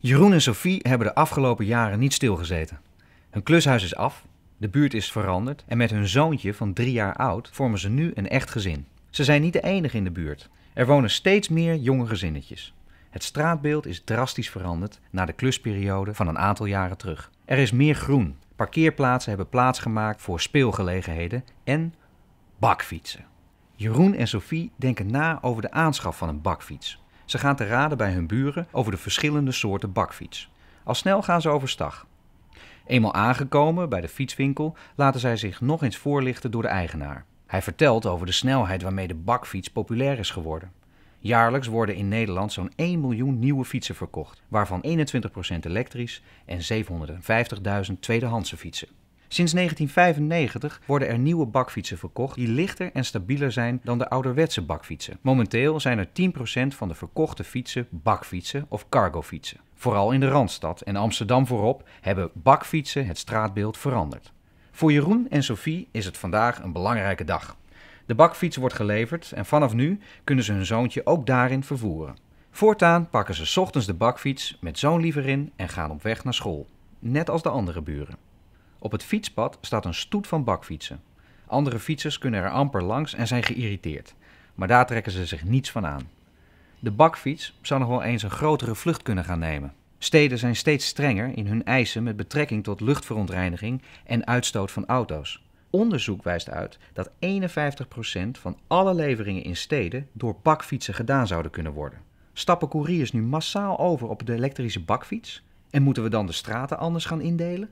Jeroen en Sophie hebben de afgelopen jaren niet stilgezeten. Hun klushuis is af, de buurt is veranderd en met hun zoontje van drie jaar oud vormen ze nu een echt gezin. Ze zijn niet de enige in de buurt. Er wonen steeds meer jonge gezinnetjes. Het straatbeeld is drastisch veranderd na de klusperiode van een aantal jaren terug. Er is meer groen, parkeerplaatsen hebben plaatsgemaakt voor speelgelegenheden en bakfietsen. Jeroen en Sophie denken na over de aanschaf van een bakfiets. Ze gaan te raden bij hun buren over de verschillende soorten bakfiets. Al snel gaan ze overstag. Eenmaal aangekomen bij de fietswinkel laten zij zich nog eens voorlichten door de eigenaar. Hij vertelt over de snelheid waarmee de bakfiets populair is geworden. Jaarlijks worden in Nederland zo'n 1 miljoen nieuwe fietsen verkocht, waarvan 21% elektrisch en 750.000 tweedehandse fietsen. Sinds 1995 worden er nieuwe bakfietsen verkocht die lichter en stabieler zijn dan de ouderwetse bakfietsen. Momenteel zijn er 10% van de verkochte fietsen bakfietsen of cargofietsen. Vooral in de Randstad en Amsterdam voorop hebben bakfietsen het straatbeeld veranderd. Voor Jeroen en Sophie is het vandaag een belangrijke dag. De bakfiets wordt geleverd en vanaf nu kunnen ze hun zoontje ook daarin vervoeren. Voortaan pakken ze ochtends de bakfiets met zo'n liever in en gaan op weg naar school. Net als de andere buren. Op het fietspad staat een stoet van bakfietsen. Andere fietsers kunnen er amper langs en zijn geïrriteerd. Maar daar trekken ze zich niets van aan. De bakfiets zou nog wel eens een grotere vlucht kunnen gaan nemen. Steden zijn steeds strenger in hun eisen met betrekking tot luchtverontreiniging en uitstoot van auto's. Onderzoek wijst uit dat 51% van alle leveringen in steden door bakfietsen gedaan zouden kunnen worden. Stappen couriers nu massaal over op de elektrische bakfiets? En moeten we dan de straten anders gaan indelen?